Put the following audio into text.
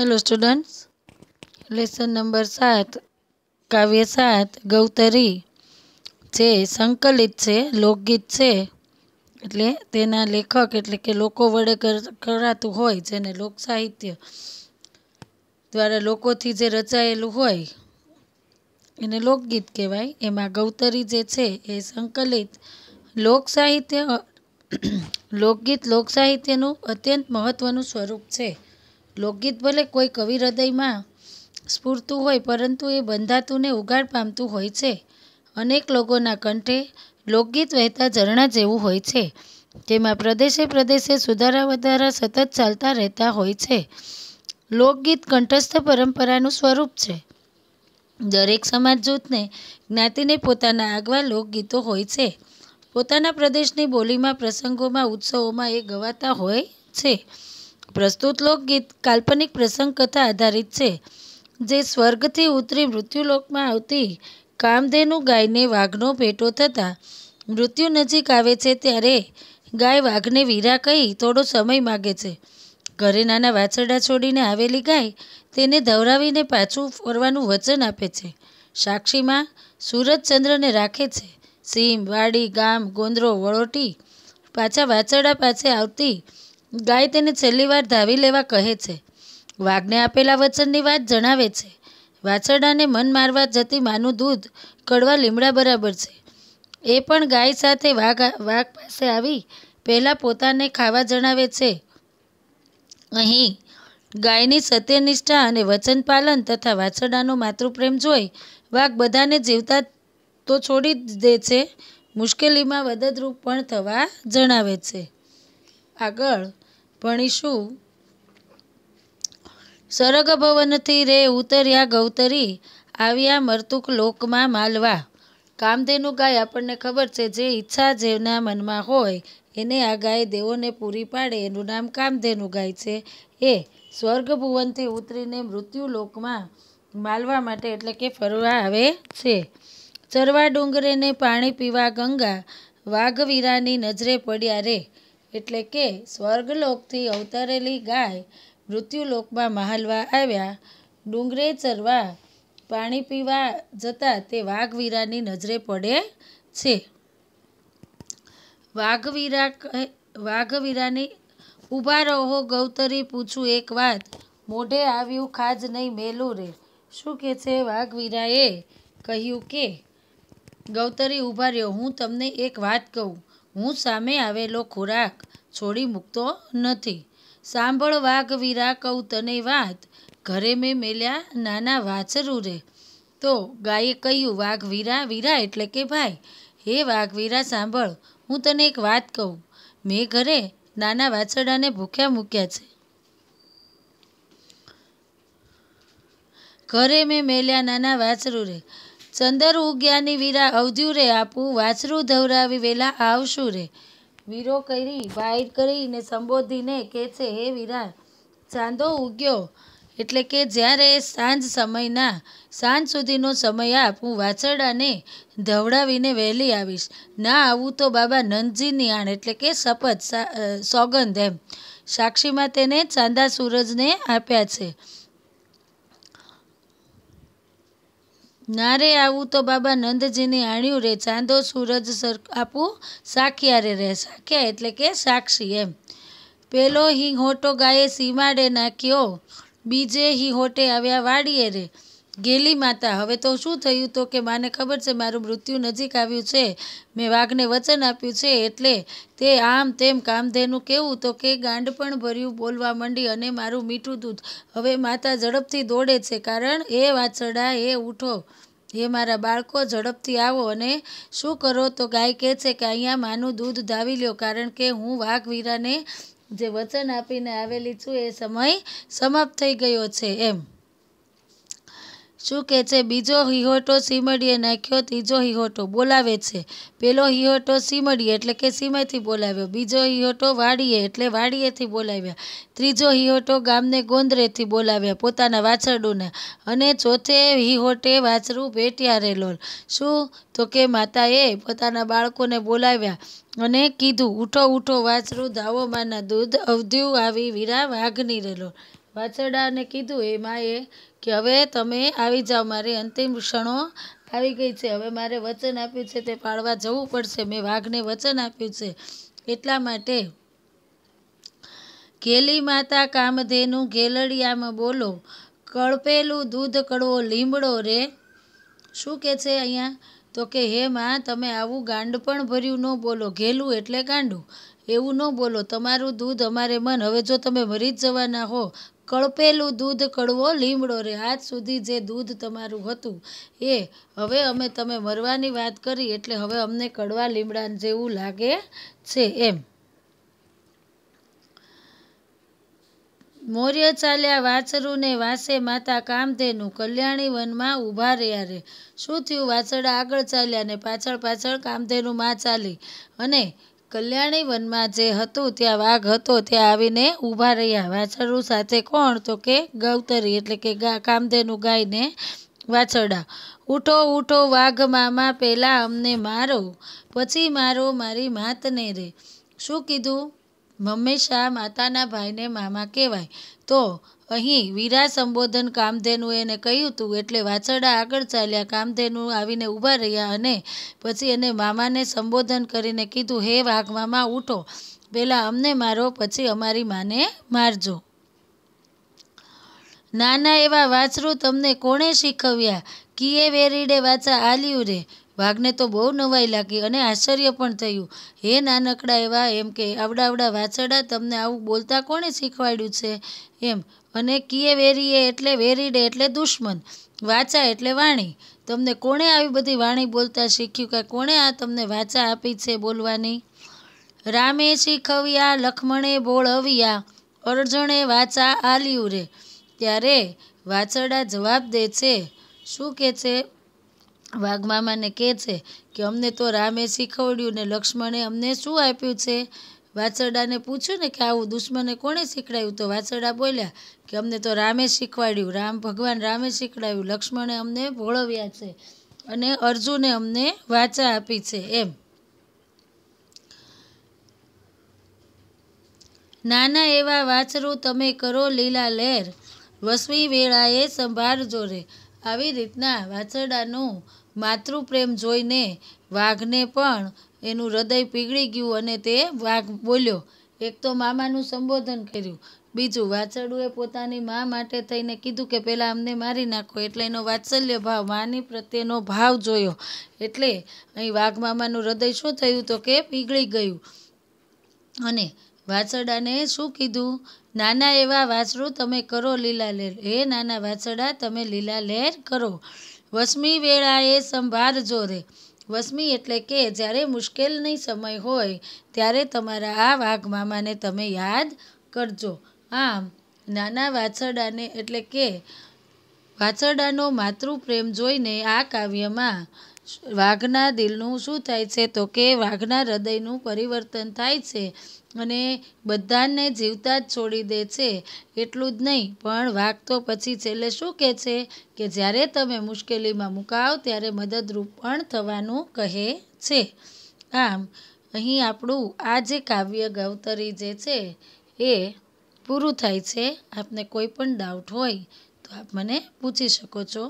hello students lesson number સાત કાવ્ય સાત ગૌતરી જે સંકલિત છે લોકગીત છે એટલે તેના લેખક એટલે કે લોકો વડે કરાતું હોય જેને લોકસાહિત્ય દ્વારા લોકોથી જે રચાયેલું હોય એને લોકગીત કહેવાય એમાં ગૌતરી જે છે એ સંકલિત લોકસાહિત્ય લોકગીત લોકસાહિત્યનું અત્યંત મહત્ત્વનું સ્વરૂપ છે લોકગીત ભલે કોઈ કવિ હૃદયમાં સ્ફૂરતું હોય પરંતુ એ બંધાતું ને ઉગાડ પામતું હોય છે અનેક લોકોના કંઠે લોકગીત વહેતા ઝરણા જેવું હોય છે જેમાં પ્રદેશે પ્રદેશે સુધારા વધારા સતત ચાલતા રહેતા હોય છે લોકગીત કંઠસ્થ પરંપરાનું સ્વરૂપ છે દરેક સમાજ જૂથને જ્ઞાતિને પોતાના આગવા લોકગીતો હોય છે પોતાના પ્રદેશની બોલીમાં પ્રસંગોમાં ઉત્સવોમાં એ ગવાતા હોય છે પ્રસ્તુત લોકગીત કાલ્પનિક પ્રસંગ કથા આધારિત છે જે સ્વર્ગથી ઉતરી મૃત્યુલોકમાં આવતી કામધેનુ ગાયને વાઘનો ભેટો થતાં મૃત્યુ નજીક આવે છે ત્યારે ગાય વાઘને વીરા કહી થોડો સમય માગે છે ઘરે નાના વાછરડા છોડીને આવેલી ગાય તેને ધવરાવીને પાછું ફરવાનું વચન આપે છે સાક્ષીમાં સૂરજચંદ્રને રાખે છે સીમ વાડી ગામ ગોંદરો વળોટી પાછા વાછરડા પાસે આવતી ગાય તેને છેલ્લી વાર ધાવી લેવા કહે છે વાઘને આપેલા વચનની વાત જણાવે છે વાછરડાને મન મારવા જતી માનું દૂધ કડવા લીમડા બરાબર છે એ પણ ગાય સાથે વાઘ વાઘ પાસે આવી પહેલાં પોતાને ખાવા જણાવે છે અહીં ગાયની સત્યનિષ્ઠા અને વચનપાલન તથા વાછરડાનો માતૃપ્રેમ જોઈ વાઘ બધાને જીવતા તો છોડી જ દે છે મુશ્કેલીમાં મદદરૂપ પણ થવા જણાવે છે આગળ ભણીશું સરગ ભવનથી રે ઉતર્યા ગૌતરી આવ્યા મરતુક લોકમાં માલવા કામધેનુ ગાય આપણને ખબર છે જે ઈચ્છા જેના મનમાં હોય એને આ ગાય દેવોને પૂરી પાડે એનું નામ કામધેનુ ગાય છે એ સ્વર્ગ ભુવનથી ઉતરીને મૃત્યુ લોકમાં માલવા માટે એટલે કે ફરવા આવે છે ચરવા ડુંગરેને પાણી પીવા ગંગા વાઘવીરાની નજરે પડ્યા રે એટલે કે સ્વર્ગલોકથી અવતરેલી ગાય મૃત્યુલોકમાં મહાલવા આવ્યા ડુંગરે ચરવા પાણી પીવા જતા તે વાઘવીરાની નજરે પડે છે વાઘવીરા કહે વાઘવીરાની ઊભા રહો ગૌતરી પૂછું એક વાત મોઢે આવ્યું ખાજ નહીં મેલું રે શું કહે છે વાઘવીરાએ કહ્યું કે ગૌતરી ઊભા રહ્યો હું તમને એક વાત કહું હું સામે આવેલો ખોરાક છોડી મૂકતો નથી સાંભળ વાઘ વીરા કહું તને વાત ઘરે મેં મેલ્યા નાના વાછરું રે તો ગાયે કહ્યું વાઘ વીરા વીરા એટલે કે ભાઈ હે વાઘ વીરા સાંભળ હું તને એક વાત કહું મેં ઘરે નાના વાછરડાને ભૂખ્યા મૂક્યા છે ઘરે મેં મેલ્યા નાના વાછરું રે ચંદર ઉગ્યાની વીરા અવધ્યું રે આપું વાછરું ધવરાવી વેલા આવશું રે વીરો કરી વાઈટ કરીને સંબોધીને કે છે હે વીરા ચાંદો ઉગ્યો એટલે કે જ્યારે સાંજ સમયના સાંજ સુધીનો સમય આપ હું વાછરડાને ધવડાવીને વહેલી આવીશ ના આવું તો બાબા નંદજીની આણ એટલે કે શપથ સોગંદ એમ સાક્ષીમાં તેને ચાંદા સૂરજને આપ્યા છે ના રે આવું તો બાબા નંદજીને આણ્યું રે ચાંદો સૂરજ સર આપું સાખિયા રે રે સાખ્યા એટલે કે સાક્ષી એમ પેલો હિંગ હોટો ગાયે સીમાડે નાખ્યો બીજે હોટે આવ્યા વાડીએ રે ગેલી માતા હવે તો શું થયું તો કે માને ખબર છે મારું મૃત્યુ નજીક આવ્યું છે મેં વાઘને વચન આપ્યું છે એટલે તે આમ તેમ કામધેનું કેવું તો કે ગાંડ પણ ભર્યું બોલવા માંડી અને મારું મીઠું દૂધ હવે માતા ઝડપથી દોડે છે કારણ એ વાછડા એ ઉઠો હે મારા બાળકો ઝડપથી આવો અને શું કરો તો ગાય કહે છે કે અહીંયા માનું દૂધ ધાવી લ્યો કારણ કે હું વાઘવીરાને જે વચન આપીને આવેલી છું એ સમય સમાપ્ત થઈ ગયો છે એમ શું કહે છે બીજો હિહોટો સીમડીએ નાખ્યો ત્રીજો હિહોટો બોલાવે છે પેલો હિહોટો સીમડીએ એટલે કે સીમેથી બોલાવ્યો બીજો હિહોટો વાડીએ એટલે વાડીએથી બોલાવ્યા ત્રીજો હિહોટો ગામને ગોંદરેથી બોલાવ્યા પોતાના વાછરડુંના અને ચોથે હિહોટે વાછરું ભેટ્યા લોલ શું તો કે માતાએ પોતાના બાળકોને બોલાવ્યા અને કીધું ઉઠો ઉઠો વાછરું ધાવો માના દૂધ અવધ્યું આવી વીરા વાઘની રેલો વાછરડાને કીધું એ માએ કે હવે તમે આવી જાઓ મારી અંતિમ ક્ષણો આવી ગઈ છે હવે મારે વચન આપ્યું છે તે પાળવા જવું પડશે મેં વાઘને વચન આપ્યું છે એટલા માટે કેલી માતા કામધેનુ ઘેલડિયામાં બોલો કળપેલું દૂધ કડવો લીમડો રે શું કે છે અહીંયા તો કે હે માં તમે આવું ગાંડ પણ ભર્યું ન બોલો ઘેલું એટલે ગાંડું એવું ન બોલો તમારું દૂધ અમારે મન હવે જો તમે મરી જ જવાના હો કળપેલું દૂધ કડવો લીમડો રે આજ સુધી જે દૂધ તમારું હતું એ હવે અમે તમે મરવાની વાત કરી એટલે હવે અમને કડવા લીમડા જેવું લાગે છે એમ મૌર્ય ચાલ્યા વાછરુને વાસે માતા કામધેનું કલ્યાણી વનમાં ઊભા રહ્યા રે શું થયું વાછરડા આગળ ચાલ્યા ને પાછળ પાછળ કામધેનું માં ચાલી અને કલ્યાણી વનમાં જે હતું ત્યાં વાઘ હતો ત્યાં આવીને ઊભા રહ્યા વાછરડું સાથે કોણ તો કે ગૌતરી એટલે કે ગા કામધેનું ગાયને વાછરડા ઉઠો ઉઠો વાઘ મામા પહેલાં અમને મારો પછી મારો મારી માતને રે શું કીધું હંમેશા માતાના ભાઈને મામા કહેવાય તો અહીં વીરા સંબોધન કામધેનુ એને કહ્યું હતું એટલે વાછરડા આગળ ચાલ્યા કામધેનુ આવીને ઊભા રહ્યા અને પછી એને મામાને સંબોધન કરીને કીધું હે વાઘ મામા ઉઠો પહેલાં અમને મારો પછી અમારી માને મારજો નાના એવા વાછરું તમને કોણે શીખવ્યા કીએ વેરીડે વાચા આલ્યું રે વાઘને તો બહુ નવાઈ લાગી અને આશ્ચર્ય પણ થયું હે નાનકડા એવા એમ કે આવડા આવડા વાછરડા તમને આવું બોલતા કોણે શીખવાડ્યું છે એમ અને કીએ વેરીએ એટલે વેરીડે એટલે દુશ્મન વાચા એટલે વાણી તમને કોણે આવી બધી વાણી બોલતા શીખ્યું કે કોણે આ તમને વાચા આપી છે બોલવાની રામે શીખવ્યા લખમણે બોળવ્યા અર્જણે વાચા આલ્યું રે ત્યારે વાછરડા જવાબ દે છે શું કહે છે વાઘમામાને કહે છે કે અમને તો રામે શીખવડ્યું ને લક્ષ્મણે અમને શું આપ્યું છે વાછરડાને પૂછ્યું ને કે આવું દુશ્મને કોણે શીખડાયું તો વાછરડા બોલ્યા કે અમને તો રામે શીખવાડ્યું રામ ભગવાન રામે શીખડાયું લક્ષ્મણે અમને ભોળવ્યા છે અને અર્જુને અમને વાચા આપી છે એમ નાના એવા વાછરું તમે કરો લીલા લહેર વસવી વેળાએ સંભાળજો રે આવી રીતના વાછરડાનું માતૃપ્રેમ જોઈને વાઘને પણ એનું હૃદય પીગળી ગયું અને તે વાઘ બોલ્યો એક તો મામાનું સંબોધન કર્યું બીજું વાછરડુએ પોતાની મા માટે થઈને કીધું કે પહેલાં અમને મારી નાખો એટલે એનો વાત્સલ્ય ભાવ માની પ્રત્યેનો ભાવ જોયો એટલે અહીં વાઘ મામાનું હૃદય શું થયું તો કે પીગળી ગયું અને વાછરડાને શું કીધું નાના એવા વાછરું તમે કરો લીલા લેર હે નાના વાછરડા તમે લીલા લેર કરો વસમી વેળાએ સંભાર જોરે વસમી એટલે કે જ્યારે મુશ્કેલની સમય હોય ત્યારે તમારા આ વાઘ મામાને તમે યાદ કરજો આમ નાના વાછરડાને એટલે કે વાછરડાનો માતૃપ્રેમ જોઈને આ કાવ્યમાં વાઘના દિલનું શું થાય છે તો કે વાઘના હૃદયનું પરિવર્તન થાય છે અને બધાને જીવતા જ છોડી દે છે એટલું જ નહીં પણ વાઘ તો પછી છેલ્લે શું કહે છે કે જ્યારે તમે મુશ્કેલીમાં મુકાવ ત્યારે મદદરૂપ પણ થવાનું કહે છે આમ અહીં આપણું આ જે કાવ્ય ગવતરી જે છે એ પૂરું થાય છે આપને કોઈ પણ ડાઉટ હોય તો આપ મને પૂછી શકો છો